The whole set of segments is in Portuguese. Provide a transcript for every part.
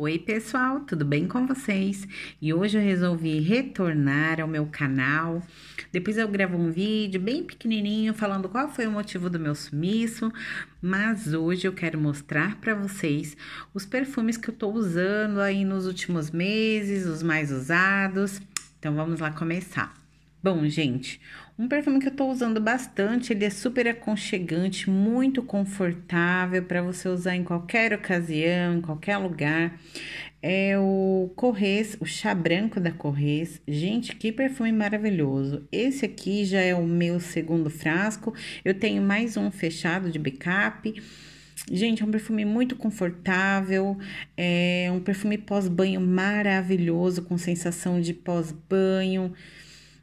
Oi, pessoal, tudo bem com vocês? E hoje eu resolvi retornar ao meu canal. Depois eu gravo um vídeo bem pequenininho falando qual foi o motivo do meu sumiço, mas hoje eu quero mostrar para vocês os perfumes que eu tô usando aí nos últimos meses, os mais usados. Então vamos lá começar. Bom, gente, um perfume que eu estou usando bastante, ele é super aconchegante, muito confortável para você usar em qualquer ocasião, em qualquer lugar. É o Corrês, o chá branco da Corrês. Gente, que perfume maravilhoso. Esse aqui já é o meu segundo frasco. Eu tenho mais um fechado de backup. Gente, é um perfume muito confortável, é um perfume pós-banho maravilhoso, com sensação de pós-banho.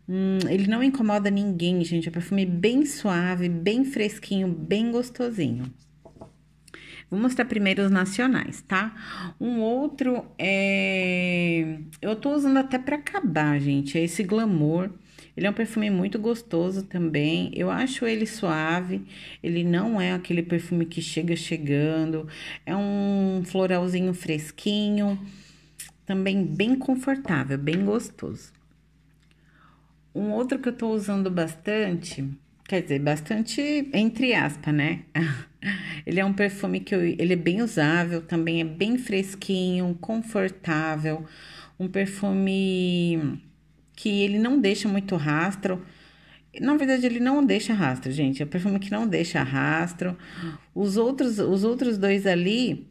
Hum, ele não incomoda ninguém, gente. É um perfume bem suave, bem fresquinho, bem gostosinho. Vou mostrar primeiro os nacionais, tá? Um outro é. Eu tô usando até para acabar, gente. É esse Glamour. Ele é um perfume muito gostoso também. Eu acho ele suave. Ele não é aquele perfume que chega chegando. É um floralzinho fresquinho. Também bem confortável, bem gostoso. Um outro que eu tô usando bastante, quer dizer, bastante entre aspas, né? ele é um perfume que eu, ele é bem usável, também é bem fresquinho, confortável, um perfume que ele não deixa muito rastro. Na verdade, ele não deixa rastro, gente. É um perfume que não deixa rastro. Os outros, os outros dois ali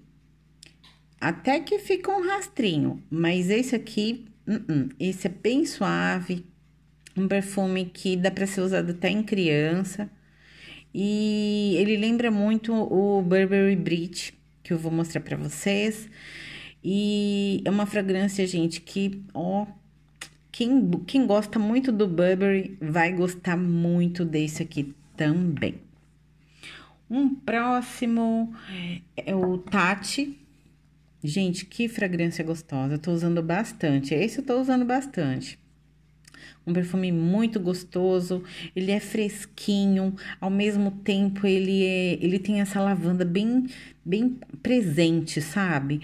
até que fica um rastrinho, mas esse aqui, uh -uh, esse é bem suave, um perfume que dá para ser usado até em criança. E ele lembra muito o Burberry Bridge, que eu vou mostrar para vocês. E é uma fragrância, gente, que ó, quem, quem gosta muito do Burberry vai gostar muito desse aqui também. Um próximo é o Tati. Gente, que fragrância gostosa. Eu tô usando bastante. Esse eu tô usando bastante um perfume muito gostoso, ele é fresquinho, ao mesmo tempo ele é, ele tem essa lavanda bem bem presente, sabe?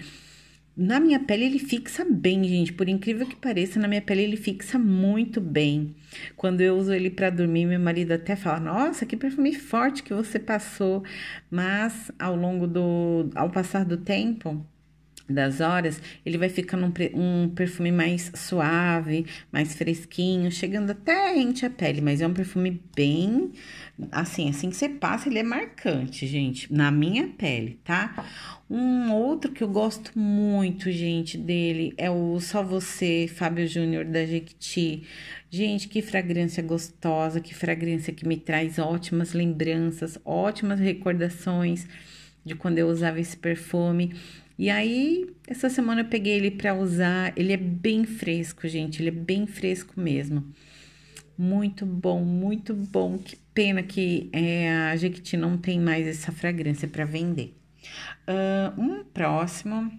Na minha pele ele fixa bem, gente, por incrível que pareça, na minha pele ele fixa muito bem. Quando eu uso ele para dormir, meu marido até fala: "Nossa, que perfume forte que você passou". Mas ao longo do ao passar do tempo, das horas, ele vai ficando um, um, perfume mais suave, mais fresquinho, chegando até ente a pele, mas é um perfume bem assim, assim que você passa, ele é marcante, gente, na minha pele, tá? Um outro que eu gosto muito, gente, dele é o Só Você, Fábio Júnior da Jequiti. Gente, que fragrância gostosa, que fragrância que me traz ótimas lembranças, ótimas recordações de quando eu usava esse perfume. E aí, essa semana eu peguei ele para usar. Ele é bem fresco, gente. Ele é bem fresco mesmo. Muito bom, muito bom. Que pena que é, a Jequiti não tem mais essa fragrância para vender. Uh, um próximo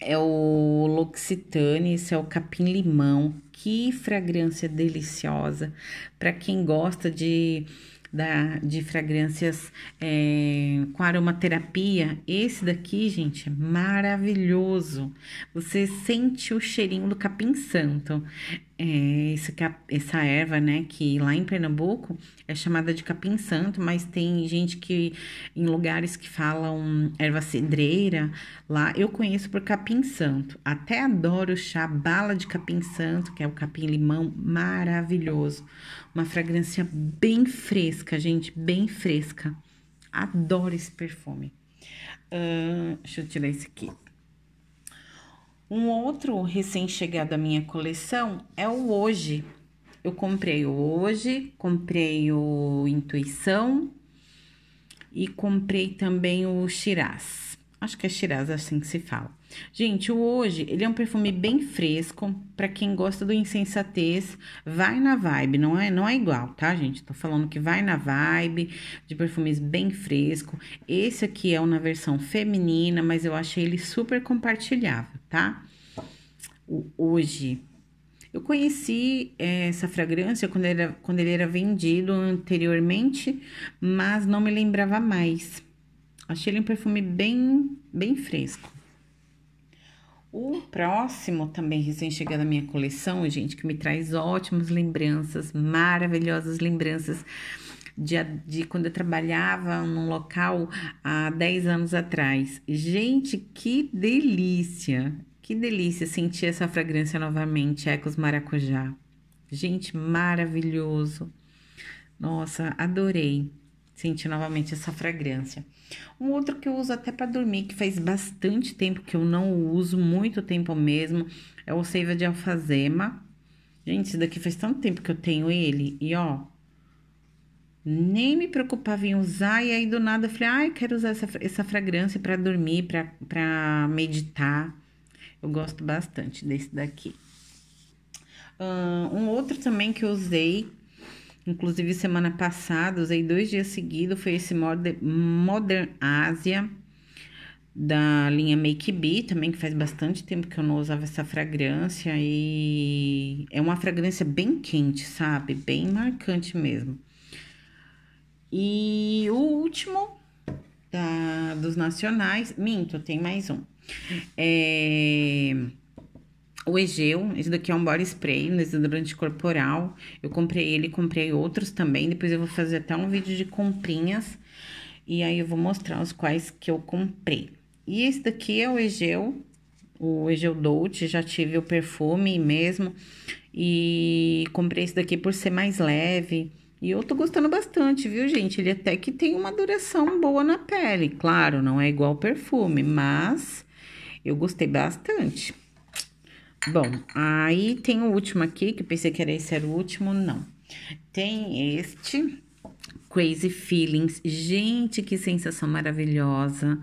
é o L'Occitane, esse é o capim-limão. Que fragrância deliciosa. Para quem gosta de da, de fragrâncias é, com aromaterapia. Esse daqui, gente, é maravilhoso. Você sente o cheirinho do capim santo. É, esse, essa erva, né, que lá em Pernambuco é chamada de capim santo, mas tem gente que em lugares que falam erva cedreira, lá eu conheço por capim santo. Até adoro o chá bala de capim santo, que é o capim limão maravilhoso. Uma fragrância bem fresca, gente, bem fresca. Adoro esse perfume. Uh, deixa eu tirar esse aqui. Um outro recém-chegado à minha coleção é o Hoje. Eu comprei o Hoje, comprei o Intuição e comprei também o Shiraz. Acho que é Shiraz assim que se fala. Gente, o Hoje, ele é um perfume bem fresco, para quem gosta do insensatez, vai na vibe, não é, não é igual, tá, gente? Tô falando que vai na vibe, de perfumes bem fresco. Esse aqui é uma versão feminina, mas eu achei ele super compartilhável, tá? O Hoje, eu conheci eh, essa fragrância quando ele, era, quando ele era vendido anteriormente, mas não me lembrava mais. Achei ele um perfume bem, bem fresco. O próximo, também recém-chegado à minha coleção, gente, que me traz ótimas lembranças, maravilhosas lembranças de, de quando eu trabalhava num local há 10 anos atrás. Gente, que delícia! Que delícia sentir essa fragrância novamente, Ecos Maracujá. Gente, maravilhoso. Nossa, adorei sentir novamente essa fragrância. Um outro que eu uso até para dormir, que faz bastante tempo que eu não uso, muito tempo mesmo, é o Seiva de Alfazema. Gente, esse daqui faz tanto tempo que eu tenho ele, e ó, nem me preocupava em usar, e aí do nada eu falei, ai, ah, quero usar essa, essa fragrância para dormir, para meditar. Eu gosto bastante desse daqui. um outro também que eu usei Inclusive, semana passada, usei dois dias seguidos, foi esse Modern Asia da linha Make Be também, que faz bastante tempo que eu não usava essa fragrância e é uma fragrância bem quente, sabe? Bem marcante mesmo. E o último da, dos nacionais, minto, tem mais um. É o Egeu, esse daqui é um body spray, um desodorante corporal. Eu comprei ele, comprei outros também. Depois eu vou fazer até um vídeo de comprinhas. E aí eu vou mostrar os quais que eu comprei. E esse daqui é o Egeu, o Egeu Dolce, já tive o perfume mesmo. E comprei esse daqui por ser mais leve. E eu tô gostando bastante, viu, gente? Ele até que tem uma duração boa na pele. Claro, não é igual perfume, mas eu gostei bastante. Bom, aí tem o último aqui, que pensei que era esse era o último, não. Tem este, Crazy Feelings. Gente, que sensação maravilhosa.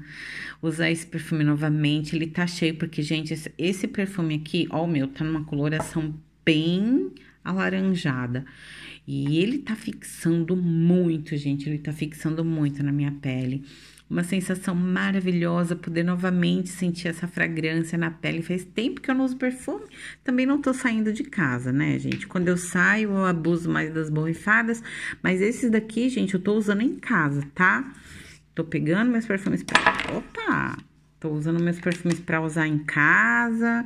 Usar esse perfume novamente. Ele tá cheio, porque, gente, esse, esse perfume aqui, ó, o meu, tá numa coloração bem alaranjada. E ele tá fixando muito, gente. Ele tá fixando muito na minha pele. Uma sensação maravilhosa poder novamente sentir essa fragrância na pele. Faz tempo que eu não uso perfume, também não tô saindo de casa, né, gente? Quando eu saio, eu abuso mais das borrifadas, mas esses daqui, gente, eu tô usando em casa, tá? Tô pegando meus perfumes pra... Opa! Tô usando meus perfumes para usar em casa,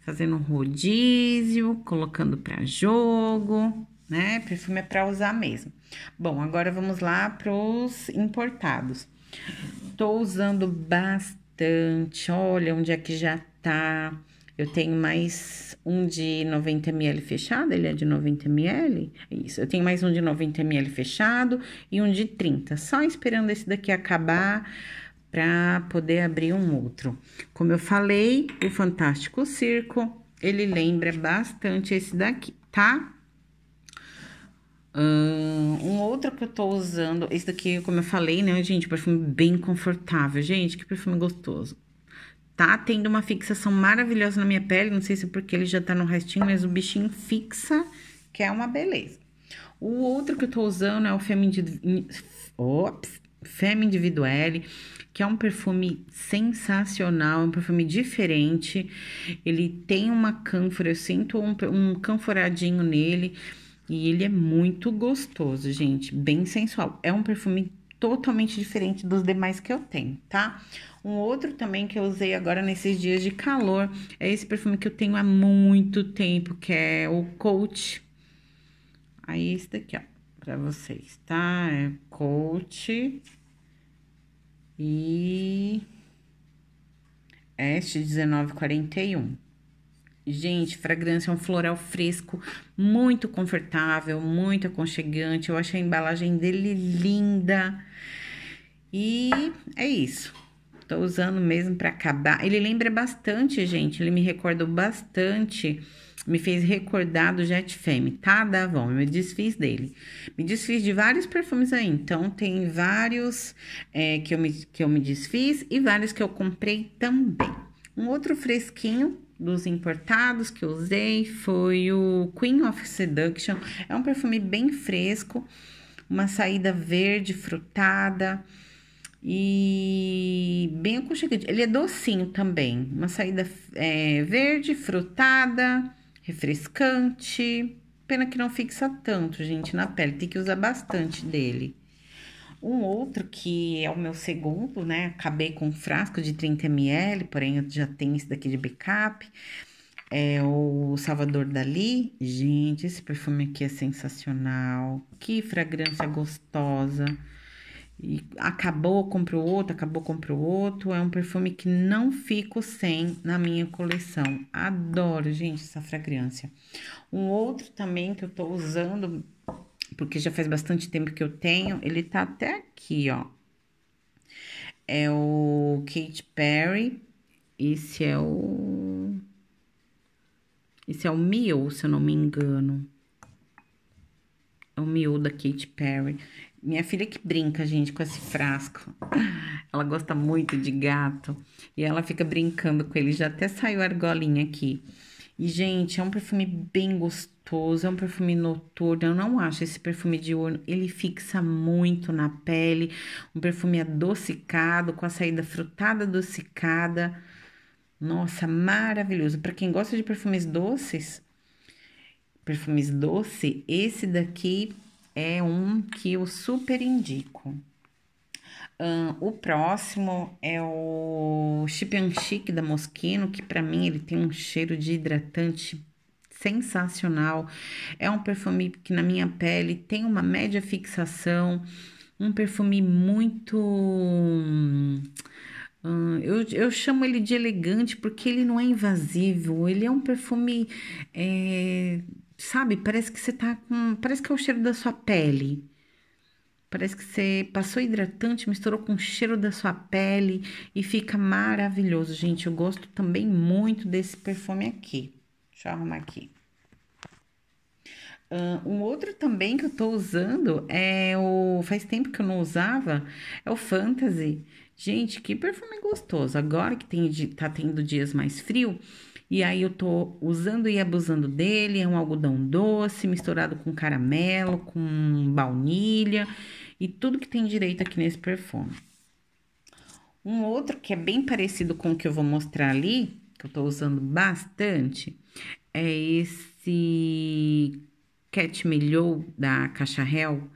fazendo um rodízio, colocando para jogo, né? Perfume é para usar mesmo. Bom, agora vamos lá pros importados. Tô usando bastante. Olha onde é que já tá. Eu tenho mais um de 90 ml fechado, ele é de 90 ml. É isso, eu tenho mais um de 90 ml fechado e um de 30. Só esperando esse daqui acabar para poder abrir um outro. Como eu falei, o Fantástico Circo, ele lembra bastante esse daqui, tá? um outro que eu tô usando, esse daqui, como eu falei, né, gente, perfume bem confortável. Gente, que perfume gostoso. Tá tendo uma fixação maravilhosa na minha pele, não sei se é porque ele já tá no restinho, mas o bichinho fixa, que é uma beleza. O outro que eu tô usando é o Femme, Indiv... Ops, Femme Individuelle, que é um perfume sensacional, um perfume diferente. Ele tem uma cânfora, eu sinto um, um canforadinho nele. E ele é muito gostoso, gente, bem sensual. É um perfume totalmente diferente dos demais que eu tenho, tá? Um outro também que eu usei agora nesses dias de calor é esse perfume que eu tenho há muito tempo, que é o Coach. Aí esse daqui, ó, para vocês, tá? É Coach e é este 1941. Gente, fragrância é um floral fresco, muito confortável, muito aconchegante. Eu achei a embalagem dele linda. E é isso. Tô usando mesmo para acabar. Ele lembra bastante, gente. Ele me recordou bastante. Me fez recordar do Jet Femme, tá, Davon? Eu me desfiz dele. Me desfiz de vários perfumes aí. Então, tem vários é, que, eu me, que eu me desfiz e vários que eu comprei também. Um outro fresquinho dos importados que eu usei foi o Queen of Seduction. É um perfume bem fresco, uma saída verde frutada e bem aconchegante. Ele é docinho também, uma saída é, verde frutada, refrescante. Pena que não fixa tanto, gente, na pele. Tem que usar bastante dele. Um outro que é o meu segundo, né? Acabei com um frasco de 30 ml, porém eu já tenho esse daqui de backup. É o Salvador Dali. Gente, esse perfume aqui é sensacional. Que fragrância gostosa. E acabou, comprou outro, acabou, comprou outro. É um perfume que não fico sem na minha coleção. Adoro, gente, essa fragrância. Um outro também que eu tô usando porque já faz bastante tempo que eu tenho. Ele tá até aqui, ó. É o Kate Perry. Esse é o. Esse é o Mio, se eu não me engano. É o Mio da Kate Perry. Minha filha que brinca, gente, com esse frasco. Ela gosta muito de gato. E ela fica brincando com ele. Já até saiu a argolinha aqui. E, gente, é um perfume bem gostoso, é um perfume noturno. Eu não acho esse perfume diurno, ele fixa muito na pele. Um perfume adocicado, com a saída frutada adocicada. Nossa, maravilhoso. Para quem gosta de perfumes doces, perfumes doce, esse daqui é um que eu super indico o próximo é o Chic da Moschino, que para mim ele tem um cheiro de hidratante sensacional. É um perfume que na minha pele tem uma média fixação, um perfume muito. Hum, eu, eu chamo ele de elegante porque ele não é invasivo, ele é um perfume, é, sabe? Parece que você tá com. Parece que é o cheiro da sua pele. Parece que você passou hidratante, misturou com o cheiro da sua pele e fica maravilhoso, gente. Eu gosto também muito desse perfume aqui. Deixa eu arrumar aqui. Ah, um outro também que eu tô usando é o. Faz tempo que eu não usava, é o Fantasy. Gente, que perfume gostoso. Agora que tem, tá tendo dias mais frio, e aí eu tô usando e abusando dele, é um algodão doce misturado com caramelo, com baunilha e tudo que tem direito aqui nesse perfume. Um outro que é bem parecido com o que eu vou mostrar ali, que eu tô usando bastante, é esse Cat Melhou da Cacharel.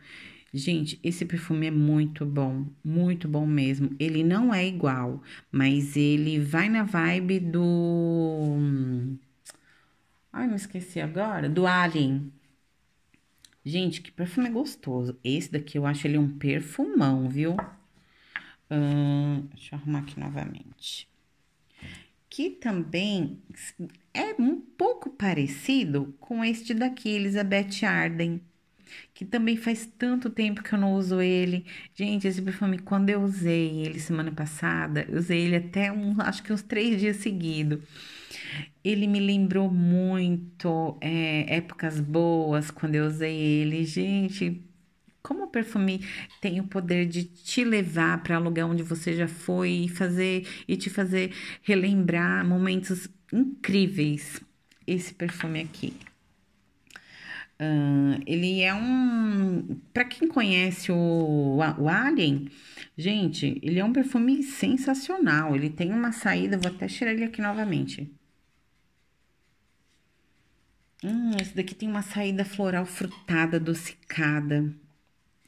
Gente, esse perfume é muito bom, muito bom mesmo. Ele não é igual, mas ele vai na vibe do. Hum, ai, me esqueci agora. Do Alien, Gente, que perfume gostoso. Esse daqui eu acho ele um perfumão, viu? deixa eu arrumar aqui novamente. Que também é um pouco parecido com este daqui, Elizabeth Arden. Que também faz tanto tempo que eu não uso ele. Gente, esse perfume, quando eu usei ele semana passada, eu usei ele até um, acho que uns três dias seguidos. Ele me lembrou muito é, épocas boas quando eu usei ele. Gente, como o perfume tem o poder de te levar para lugar onde você já foi e fazer e te fazer relembrar momentos incríveis. Esse perfume aqui. Uh, ele é um. Para quem conhece o, o Alien, gente, ele é um perfume sensacional. Ele tem uma saída, vou até tirar ele aqui novamente. Hum, esse daqui tem uma saída floral frutada, adocicada.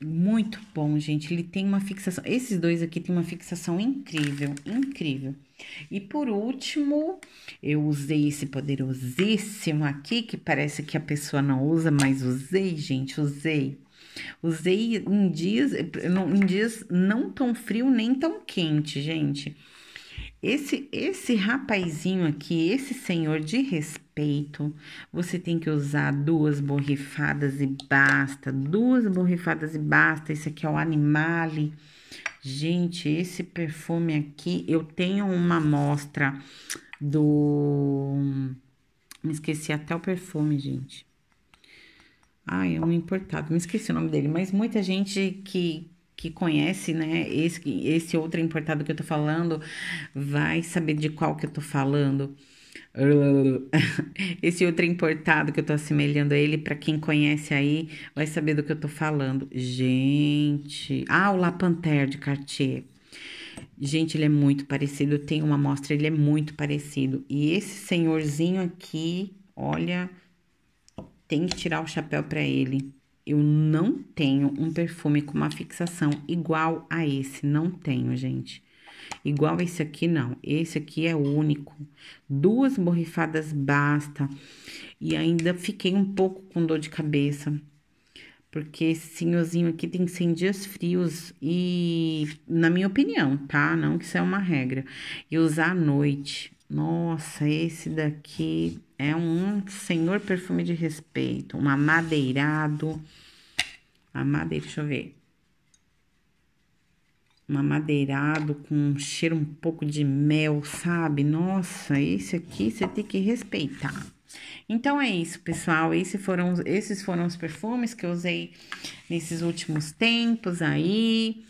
Muito bom, gente. Ele tem uma fixação. Esses dois aqui tem uma fixação incrível, incrível. E por último, eu usei esse poderosíssimo aqui, que parece que a pessoa não usa, mas usei, gente, usei. Usei em dias, em dias não tão frio nem tão quente, gente. Esse, esse rapazinho aqui, esse senhor de respeito, você tem que usar duas borrifadas e basta. Duas borrifadas e basta. Esse aqui é o Animale. Gente, esse perfume aqui, eu tenho uma amostra do... Me esqueci até o perfume, gente. ai é um importado, me esqueci o nome dele. Mas muita gente que, que conhece, né, esse, esse outro importado que eu tô falando, vai saber de qual que eu tô falando. Esse outro importado que eu tô assemelhando a ele, para quem conhece aí, vai saber do que eu tô falando. Gente, ah, o La Panther de Cartier. Gente, ele é muito parecido, eu tenho uma amostra, ele é muito parecido. E esse senhorzinho aqui, olha, tem que tirar o chapéu para ele. Eu não tenho um perfume com uma fixação igual a esse. Não tenho, gente. Igual esse aqui, não. Esse aqui é único. Duas borrifadas basta. E ainda fiquei um pouco com dor de cabeça. Porque esse senhorzinho aqui tem que ser em dias frios. E, na minha opinião, tá? Não que isso é uma regra. E usar à noite. Nossa, esse daqui é um senhor perfume de respeito, um amadeirado. Amadeira, deixa eu ver. Um amadeirado com um cheiro um pouco de mel, sabe? Nossa, esse aqui você tem que respeitar. Então é isso, pessoal. Esse foram, esses foram os perfumes que eu usei nesses últimos tempos aí.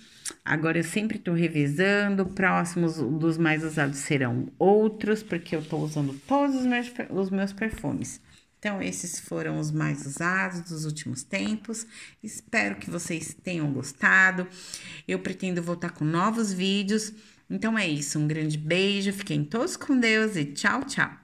Agora eu sempre estou revisando, próximos dos mais usados serão outros, porque eu estou usando todos os meus, os meus perfumes. Então, esses foram os mais usados dos últimos tempos. Espero que vocês tenham gostado. Eu pretendo voltar com novos vídeos. Então é isso, um grande beijo, fiquem todos com Deus e tchau, tchau!